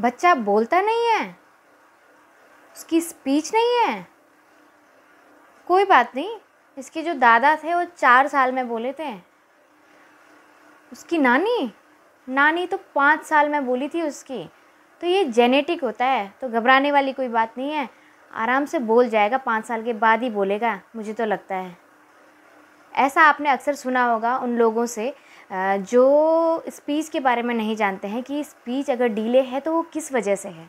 बच्चा बोलता नहीं है उसकी स्पीच नहीं है कोई बात नहीं इसके जो दादा थे वो चार साल में बोले थे उसकी नानी नानी तो पाँच साल में बोली थी उसकी तो ये जेनेटिक होता है तो घबराने वाली कोई बात नहीं है आराम से बोल जाएगा पाँच साल के बाद ही बोलेगा मुझे तो लगता है ऐसा आपने अक्सर सुना होगा उन लोगों से जो स्पीच के बारे में नहीं जानते हैं कि स्पीच अगर डीले है तो वो किस वजह से है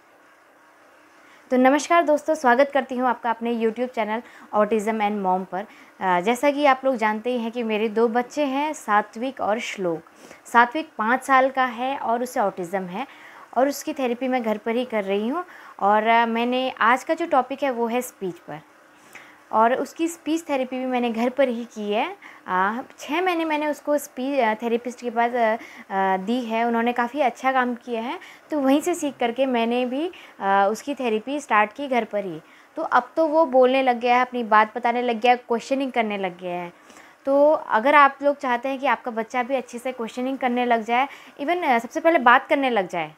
तो नमस्कार दोस्तों स्वागत करती हूँ आपका अपने YouTube channel autism and mom पर जैसा कि आप लोग जानते ही हैं कि मेरे दो बच्चे हैं सात्विक और श्लोक सात्विक पाँच साल का है और उसे ऑटिज़म है और उसकी थेरेपी मैं घर पर ही कर रही हूँ और मैंने आज का जो टॉपिक है वो है स्पीच पर और उसकी स्पीच थेरेपी भी मैंने घर पर ही की है छः महीने मैंने उसको स्पीच थेरेपिस्ट के पास दी है उन्होंने काफ़ी अच्छा काम किया है तो वहीं से सीख करके मैंने भी उसकी थेरेपी स्टार्ट की घर पर ही तो अब तो वो बोलने लग गया है अपनी बात बताने लग गया है क्वेश्चनिंग करने लग गया है तो अगर आप लोग चाहते हैं कि आपका बच्चा भी अच्छे से क्वेश्चनिंग करने लग जाए इवन सबसे पहले बात करने लग जाए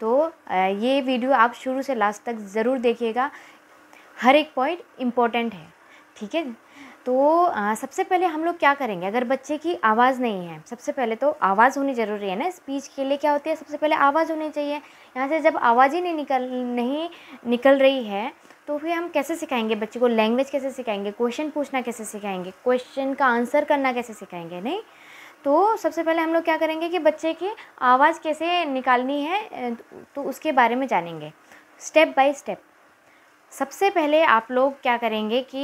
तो ये वीडियो आप शुरू से लास्ट तक ज़रूर देखिएगा हर एक पॉइंट इम्पोर्टेंट है ठीक है तो आ, सबसे पहले हम लोग क्या करेंगे अगर बच्चे की आवाज़ नहीं है सबसे पहले तो आवाज़ होनी ज़रूरी है ना स्पीच के लिए क्या होती है सबसे पहले आवाज़ होनी चाहिए यहाँ से जब आवाज़ ही नहीं निकल नहीं निकल रही है तो फिर हम कैसे सिखाएंगे बच्चे को लैंग्वेज कैसे सिखाएंगे क्वेश्चन पूछना कैसे सिखाएंगे क्वेश्चन का आंसर करना कैसे सिखाएंगे नहीं तो सबसे पहले हम लोग क्या करेंगे कि बच्चे की आवाज़ कैसे निकालनी है तो उसके बारे में जानेंगे स्टेप बाय स्टेप सबसे पहले आप लोग क्या करेंगे कि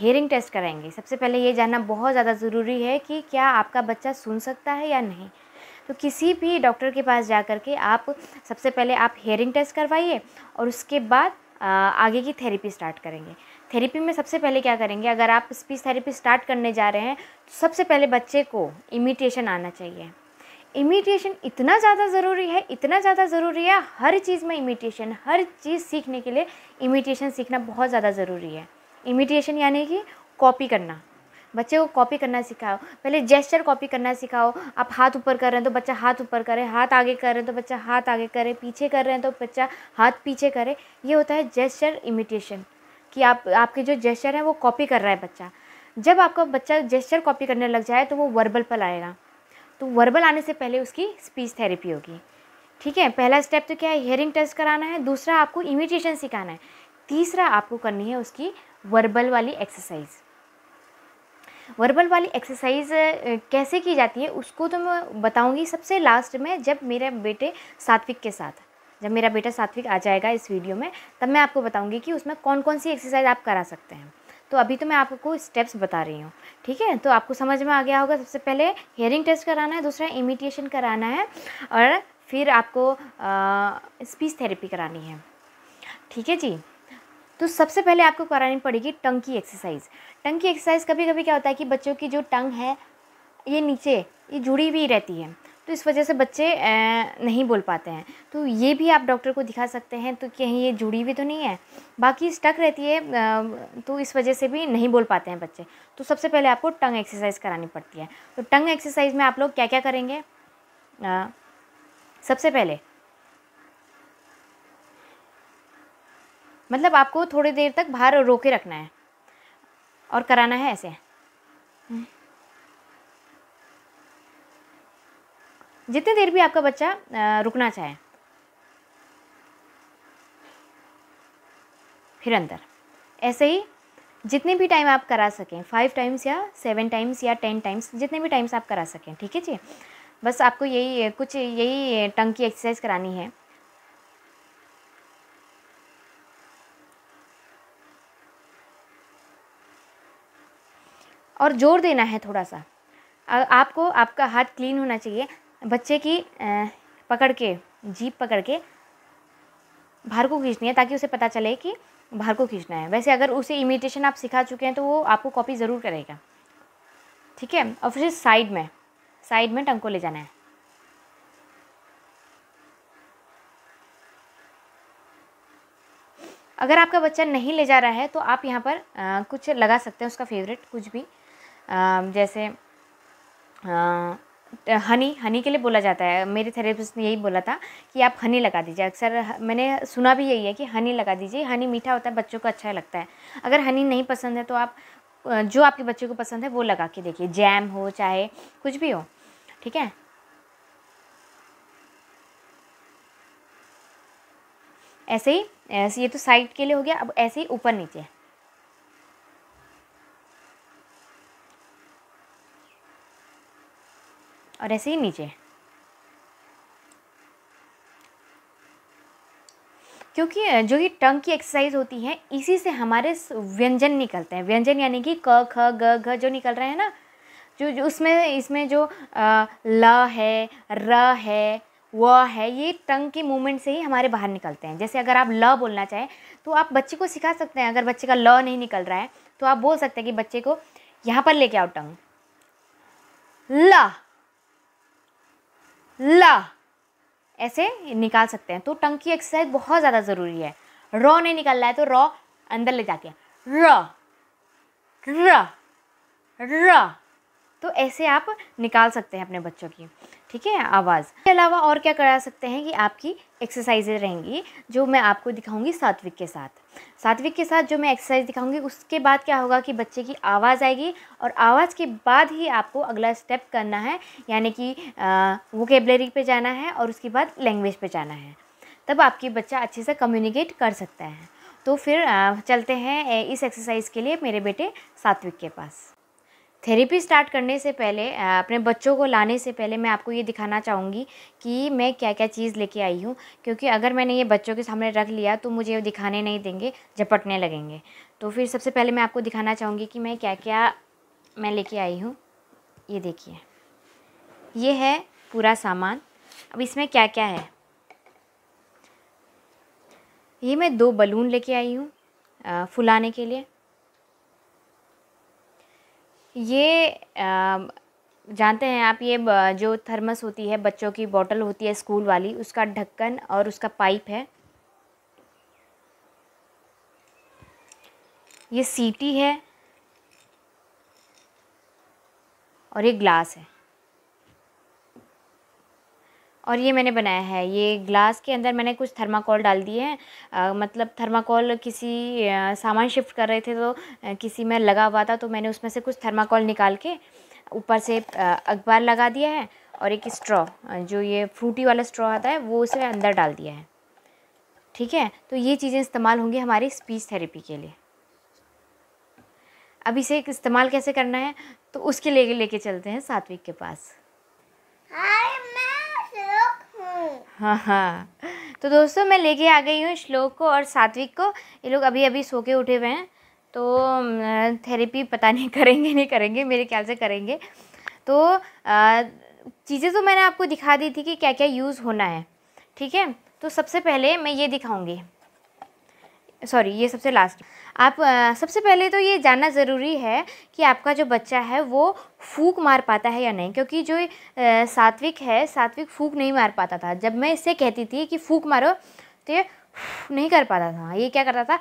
हेयरिंग टेस्ट कराएंगे सबसे पहले ये जानना बहुत ज़्यादा ज़रूरी है कि क्या आपका बच्चा सुन सकता है या नहीं तो किसी भी डॉक्टर के पास जा कर के आप सबसे पहले आप हेयरिंग टेस्ट करवाइए और उसके बाद आगे की थेरेपी स्टार्ट करेंगे थेरेपी में सबसे पहले क्या करेंगे अगर आप स्पीच थेरेपी स्टार्ट करने जा रहे हैं तो सबसे पहले बच्चे को इमिटेशन आना चाहिए इमिटेशन इतना ज़्यादा ज़रूरी है इतना ज़्यादा ज़रूरी है हर चीज़ में इमिटेशन हर चीज़ सीखने के लिए इमिटेशन सीखना बहुत ज़्यादा ज़रूरी है इमिटेशन यानी कि कॉपी करना बच्चे को कॉपी करना सिखाओ पहले जेस्चर कॉपी करना सिखाओ आप हाथ ऊपर कर रहे हैं तो बच्चा हाथ ऊपर करे हाथ आगे कर रहे हैं तो बच्चा हाथ आगे करे पीछे कर रहे हैं तो बच्चा हाथ पीछे करे ये होता है जेस्चर इमिटेशन कि आप आपके जो जेस्चर है वो कॉपी कर रहा है बच्चा जब आपका बच्चा जेस्चर कॉपी करने लग जाए तो वो वर्बल पर आएगा तो वर्बल आने से पहले उसकी स्पीच थेरेपी होगी ठीक है पहला स्टेप तो क्या है हेयरिंग टेस्ट कराना है दूसरा आपको इमिटेशन सिखाना है तीसरा आपको करनी है उसकी वर्बल वाली एक्सरसाइज वर्बल वाली एक्सरसाइज कैसे की जाती है उसको तो मैं बताऊंगी सबसे लास्ट में जब मेरे बेटे सात्विक के साथ जब मेरा बेटा सात्विक आ जाएगा इस वीडियो में तब मैं आपको बताऊंगी कि उसमें कौन कौन सी एक्सरसाइज आप करा सकते हैं तो अभी तो मैं आपको स्टेप्स बता रही हूँ ठीक है तो आपको समझ में आ गया होगा सबसे पहले हेयरिंग टेस्ट कराना है दूसरा इमिटेशन कराना है और फिर आपको स्पीच थेरेपी करानी है ठीक है जी तो सबसे पहले आपको करानी पड़ेगी टंग की एक्सरसाइज टंग की एक्सरसाइज कभी कभी क्या होता है कि बच्चों की जो टंग है ये नीचे ये जुड़ी हुई रहती है तो इस वजह से बच्चे नहीं बोल पाते हैं तो ये भी आप डॉक्टर को दिखा सकते हैं तो कहीं ये जुड़ी हुई तो नहीं है बाकी स्टक रहती है तो इस वजह से भी नहीं बोल पाते हैं बच्चे तो सबसे पहले आपको टंग एक्सरसाइज करानी पड़ती है तो टंग एक्सरसाइज में आप लोग क्या क्या करेंगे सबसे पहले मतलब आपको थोड़ी देर तक बाहर रोके रखना है और कराना है ऐसे जितनी देर भी आपका बच्चा रुकना चाहे फिर अंदर ऐसे ही जितने भी टाइम आप करा सकें फाइव टाइम्स या सेवन टाइम्स या टेन टाइम्स जितने भी टाइम्स आप करा सकें ठीक है जी बस आपको यही कुछ यही टंग की एक्सरसाइज करानी है और जोर देना है थोड़ा सा आपको आपका हाथ क्लीन होना चाहिए बच्चे की पकड़ के जीप पकड़ के बाहर को खींचनी है ताकि उसे पता चले कि बाहर को खींचना है वैसे अगर उसे इमिटेशन आप सिखा चुके हैं तो वो आपको कॉपी ज़रूर करेगा ठीक है और फिर साइड में साइड में टंग को ले जाना है अगर आपका बच्चा नहीं ले जा रहा है तो आप यहाँ पर आ, कुछ लगा सकते हैं उसका फेवरेट कुछ भी आ, जैसे आ, हनी हनी के लिए बोला जाता है मेरे थेरेपिस्ट ने यही बोला था कि आप हनी लगा दीजिए अक्सर मैंने सुना भी यही है कि हनी लगा दीजिए हनी मीठा होता है बच्चों को अच्छा लगता है अगर हनी नहीं पसंद है तो आप जो आपके बच्चे को पसंद है वो लगा के देखिए जैम हो चाहे कुछ भी हो ठीक है ऐसे ही ऐसे ये तो साइड के लिए हो गया अब ऐसे ही ऊपर नीचे और ऐसे ही नीचे क्योंकि जो ये टंग की एक्सरसाइज होती है इसी से हमारे व्यंजन निकलते हैं व्यंजन यानी कि क ख ग घ जो निकल रहे हैं ना जो, जो उसमें इसमें जो ल है र है व है ये टंग के मूवमेंट से ही हमारे बाहर निकलते हैं जैसे अगर आप ल बोलना चाहें तो आप बच्चे को सिखा सकते हैं अगर बच्चे का ल नहीं निकल रहा है तो आप बोल सकते हैं कि बच्चे को यहाँ पर लेके आओ टंग ल ल ऐसे निकाल सकते हैं तो टंग की एक्सरसाइज बहुत ज़्यादा ज़रूरी है रॉ नहीं निकल रहा है तो रॉ अंदर ले जाके र र र तो ऐसे आप निकाल सकते हैं अपने बच्चों की ठीक है आवाज़ इसके अलावा और क्या करा सकते हैं कि आपकी एक्सरसाइजें रहेंगी जो मैं आपको दिखाऊंगी सात्विक के साथ सात्विक के साथ जो मैं एक्सरसाइज दिखाऊंगी उसके बाद क्या होगा कि बच्चे की आवाज़ आएगी और आवाज़ के बाद ही आपको अगला स्टेप करना है यानी कि वोकेबलरी पे जाना है और उसके बाद लैंग्वेज पे जाना है तब आपकी बच्चा अच्छे से कम्युनिकेट कर सकता है तो फिर चलते हैं इस एक्सरसाइज के लिए मेरे बेटे सात्विक के पास थेरेपी स्टार्ट करने से पहले अपने बच्चों को लाने से पहले मैं आपको ये दिखाना चाहूँगी कि मैं क्या क्या चीज़ लेके आई हूँ क्योंकि अगर मैंने ये बच्चों के सामने रख लिया तो मुझे वो दिखाने नहीं देंगे झपटने लगेंगे तो फिर सबसे पहले मैं आपको दिखाना चाहूँगी कि मैं क्या क्या मैं लेके आई हूँ ये देखिए ये है पूरा सामान अब इसमें क्या क्या है ये मैं दो बलून लेके आई हूँ फुलाने के लिए ये जानते हैं आप ये जो थर्मस होती है बच्चों की बॉटल होती है स्कूल वाली उसका ढक्कन और उसका पाइप है ये सीटी है और ये ग्लास है और ये मैंने बनाया है ये ग्लास के अंदर मैंने कुछ थर्माकोल डाल दिए हैं मतलब थर्माकोल किसी सामान शिफ्ट कर रहे थे तो किसी में लगा हुआ था तो मैंने उसमें से कुछ थर्माकोल निकाल के ऊपर से अखबार लगा दिया है और एक स्ट्रॉ जो ये फ्रूटी वाला स्ट्रॉ आता है वो उसे अंदर डाल दिया है ठीक है तो ये चीज़ें इस्तेमाल होंगी हमारी स्पीच थेरेपी के लिए अब इसे इस्तेमाल कैसे करना है तो उसके लिए लेके चलते हैं सात्विक के पास हाय हाँ हाँ तो दोस्तों मैं लेके आ गई हूँ श्लोक को और सात्विक को ये लोग अभी अभी सो के उठे हुए हैं तो थेरेपी पता नहीं करेंगे नहीं करेंगे मेरे ख्याल से करेंगे तो चीज़ें तो मैंने आपको दिखा दी थी कि क्या क्या यूज़ होना है ठीक है तो सबसे पहले मैं ये दिखाऊंगी सॉरी ये सबसे लास्ट आप आ, सबसे पहले तो ये जानना ज़रूरी है कि आपका जो बच्चा है वो फूक मार पाता है या नहीं क्योंकि जो सात्विक है सात्विक फूक नहीं मार पाता था जब मैं इससे कहती थी कि फूक मारो तो ये नहीं कर पाता था ये क्या करता था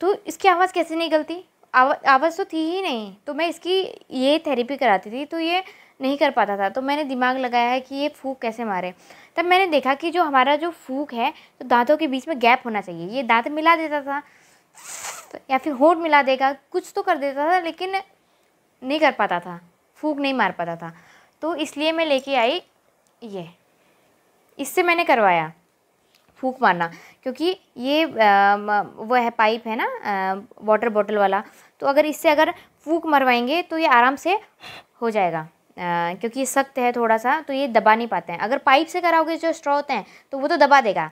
तो इसकी आवाज़ कैसे निकलती आवाज़ तो थी ही नहीं तो मैं इसकी ये थेरेपी कराती थी तो ये नहीं कर पाता था तो मैंने दिमाग लगाया है कि ये फूक कैसे मारे तब मैंने देखा कि जो हमारा जो फूक है तो दांतों के बीच में गैप होना चाहिए ये दांत मिला देता था तो या फिर होठ मिला देगा कुछ तो कर देता था लेकिन नहीं कर पाता था फूक नहीं मार पाता था तो इसलिए मैं लेके आई ये इससे मैंने करवाया फूक मारना क्योंकि ये वो है पाइप है ना वाटर बॉटल वाला तो अगर इससे अगर फूक मरवाएंगे तो ये आराम से हो जाएगा क्योंकि ये सख्त है थोड़ा सा तो ये दबा नहीं पाते हैं अगर पाइप से कराओगे जो स्ट्रॉ होते हैं तो वो तो दबा देगा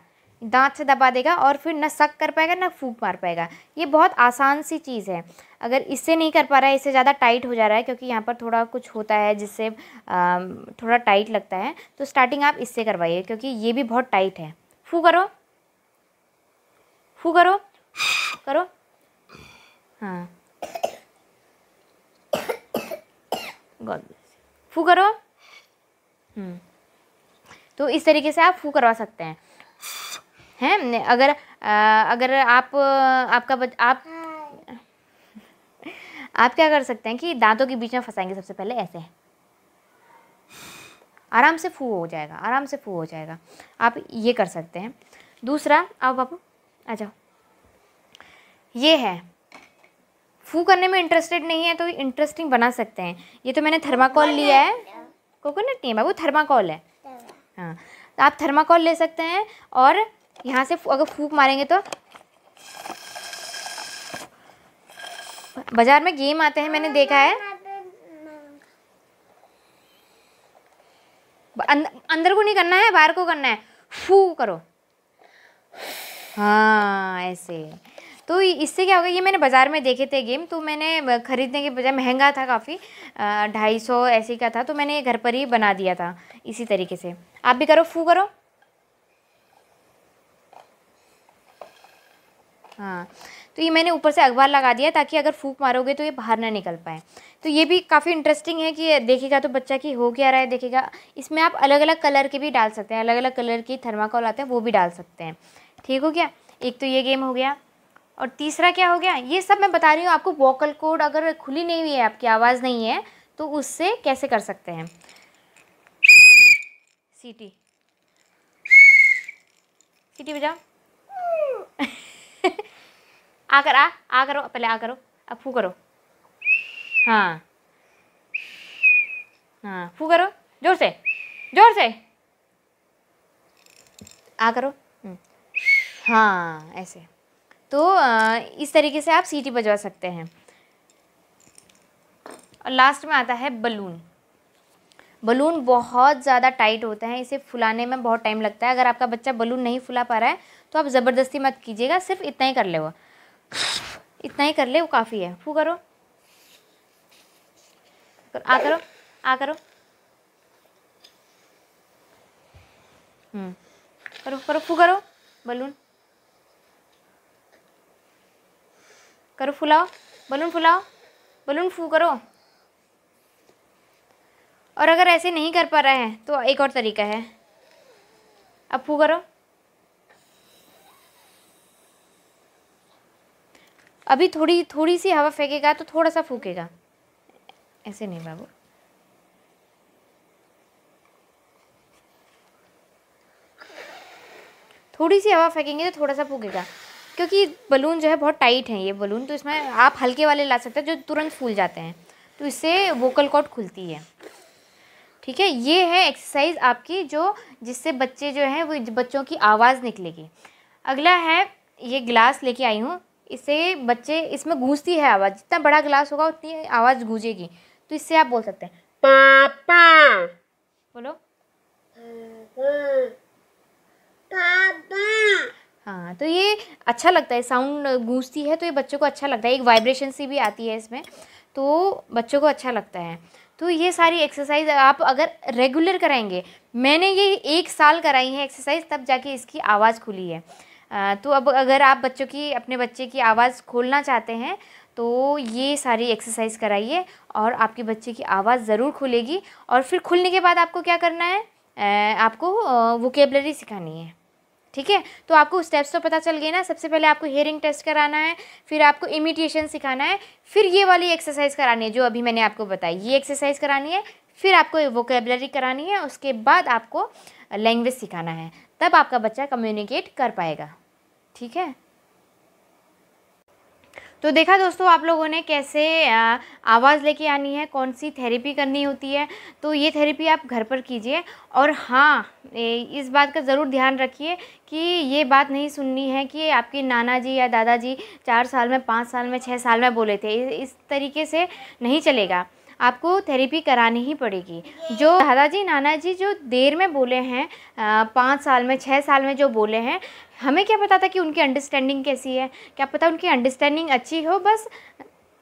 दांत से दबा देगा और फिर ना सक कर पाएगा ना फूक मार पाएगा ये बहुत आसान सी चीज़ है अगर इससे नहीं कर पा रहा है इससे ज़्यादा टाइट हो जा रहा है क्योंकि यहाँ पर थोड़ा कुछ होता है जिससे थोड़ा टाइट लगता है तो स्टार्टिंग आप इससे करवाइए क्योंकि ये भी बहुत टाइट है फू करो फू करो करो हाँ गॉड फू करो हम्म। तो इस तरीके से आप फू करवा सकते हैं हैं अगर आ, अगर आप आपका बच, आप आप क्या कर सकते हैं कि दांतों के बीच में फंसाएंगे सबसे पहले ऐसे आराम से फू हो जाएगा आराम से फू हो जाएगा आप ये कर सकते हैं दूसरा आओ बापू आ जाओ ये है फू करने में इंटरेस्टेड नहीं है तो इंटरेस्टिंग बना सकते हैं ये तो मैंने थर्माकॉल लिया है कोकोनट नहीं है वो थर्माकॉल है हाँ तो आप थर्माकॉल ले सकते हैं और यहाँ से अगर फूक मारेंगे तो बाज़ार में गेम आते हैं मैंने देखा है अं- अंदर को नहीं करना है बाहर को करना है फू करो हाँ ऐसे तो इससे क्या होगा ये मैंने बाज़ार में देखे थे गेम तो मैंने ख़रीदने के बजाय महंगा था काफ़ी ढाई सौ ऐसे का था तो मैंने घर पर ही बना दिया था इसी तरीके से आप भी करो फू करो हाँ तो ये मैंने ऊपर से अखबार लगा दिया ताकि अगर फूक मारोगे तो ये बाहर ना निकल पाए तो ये भी काफ़ी इंटरेस्टिंग है कि देखेगा तो बच्चा की हो क्या रहा है देखेगा इसमें आप अलग अलग कलर के भी डाल सकते हैं अलग अलग कलर की थर्माकोल आते हैं वो भी डाल सकते हैं ठीक हो गया एक तो ये गेम हो गया और तीसरा क्या हो गया ये सब मैं बता रही हूँ आपको वोकल कोड अगर खुली नहीं हुई है आपकी आवाज़ नहीं है तो उससे कैसे कर सकते हैं सीटी सीटी बजाओ आ कर आ आ करो पहले आ करो अब फू करो हाँ हाँ फू करो जोर से जोर से आ करो हम्म। हाँ ऐसे तो इस तरीके से आप सीटी बजवा सकते हैं और लास्ट में आता है बलून बलून बहुत ज़्यादा टाइट होते हैं इसे फुलाने में बहुत टाइम लगता है अगर आपका बच्चा बलून नहीं फुला पा रहा है तो आप ज़बरदस्ती मत कीजिएगा सिर्फ इतना ही कर ले वो इतना ही कर ले वो काफ़ी है फू करो आ करो आ करो हम्म, करो करो फू करो बलून करो फुलाओ बलून फुलाओ बलून फू करो और अगर ऐसे नहीं कर पा रहे हैं तो एक और तरीका है अब फू करो अभी थोड़ी थोड़ी सी हवा फेंकेगा तो थोड़ा सा फूकेगा ऐसे नहीं बाबू थोड़ी सी हवा फेंकेंगे तो थोड़ा सा फूकेगा क्योंकि बलून जो है बहुत टाइट हैं ये बलून तो इसमें आप हल्के वाले ला सकते हैं जो तुरंत फूल जाते हैं तो इससे वोकल कॉर्ड खुलती है ठीक है ये है एक्सरसाइज आपकी जो जिससे बच्चे जो हैं वो बच्चों की आवाज़ निकलेगी अगला है ये ग्लास लेके आई हूँ इससे बच्चे इसमें गूंजती है आवाज़ जितना बड़ा ग्लास होगा उतनी आवाज़ गूंजेगी तो इससे आप बोल सकते हैं पापा बोलो पापा हाँ तो ये अच्छा लगता है साउंड गूंजती है तो ये बच्चों को अच्छा लगता है एक वाइब्रेशन सी भी आती है इसमें तो बच्चों को अच्छा लगता है तो ये सारी एक्सरसाइज आप अगर रेगुलर कराएंगे मैंने ये एक साल कराई है एक्सरसाइज तब जाके इसकी आवाज़ खुली है आ, तो अब अगर आप बच्चों की अपने बच्चे की आवाज़ खोलना चाहते हैं तो ये सारी एक्सरसाइज कराइए और आपके बच्चे की आवाज़ ज़रूर खुलेगी और फिर खुलने के बाद आपको क्या करना है आपको वोकेबलरी सिखानी है ठीक है तो आपको स्टेप्स तो पता चल गए ना सबसे पहले आपको हेयरिंग टेस्ट कराना है फिर आपको इमिटेशन सिखाना है फिर ये वाली एक्सरसाइज करानी है जो अभी मैंने आपको बताई ये एक्सरसाइज करानी है फिर आपको वोकेबलरी करानी है उसके बाद आपको लैंग्वेज सिखाना है तब आपका बच्चा कम्युनिकेट कर पाएगा ठीक है तो देखा दोस्तों आप लोगों ने कैसे आवाज़ लेके आनी है कौन सी थेरेपी करनी होती है तो ये थेरेपी आप घर पर कीजिए और हाँ इस बात का ज़रूर ध्यान रखिए कि ये बात नहीं सुननी है कि आपके नाना जी या दादाजी चार साल में पाँच साल में छः साल में बोले थे इस तरीके से नहीं चलेगा आपको थेरेपी करानी ही पड़ेगी जो दादाजी नाना जी जो देर में बोले हैं पाँच साल में छः साल में जो बोले हैं हमें क्या पता था कि उनकी अंडरस्टैंडिंग कैसी है क्या पता उनकी अंडरस्टैंडिंग अच्छी हो बस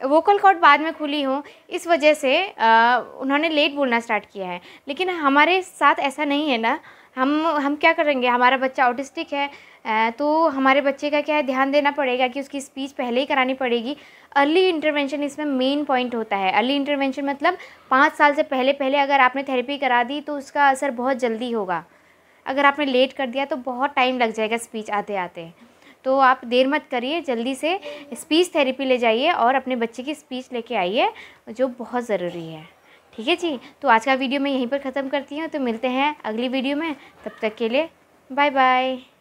वोकल कॉर्ड बाद में खुली हो इस वजह से आ, उन्होंने लेट बोलना स्टार्ट किया है लेकिन हमारे साथ ऐसा नहीं है ना हम हम क्या करेंगे हमारा बच्चा ऑटिस्टिक है तो हमारे बच्चे का क्या है ध्यान देना पड़ेगा कि उसकी स्पीच पहले ही करानी पड़ेगी अर्ली इंटरवेंशन इसमें मेन पॉइंट होता है अर्ली इंटरवेंशन मतलब पाँच साल से पहले पहले अगर आपने थेरेपी करा दी तो उसका असर बहुत जल्दी होगा अगर आपने लेट कर दिया तो बहुत टाइम लग जाएगा स्पीच आते आते तो आप देर मत करिए जल्दी से स्पीच थेरेपी ले जाइए और अपने बच्चे की स्पीच लेके आइए जो बहुत ज़रूरी है ठीक है जी तो आज का वीडियो मैं यहीं पर ख़त्म करती हूँ तो मिलते हैं अगली वीडियो में तब तक के लिए बाय बाय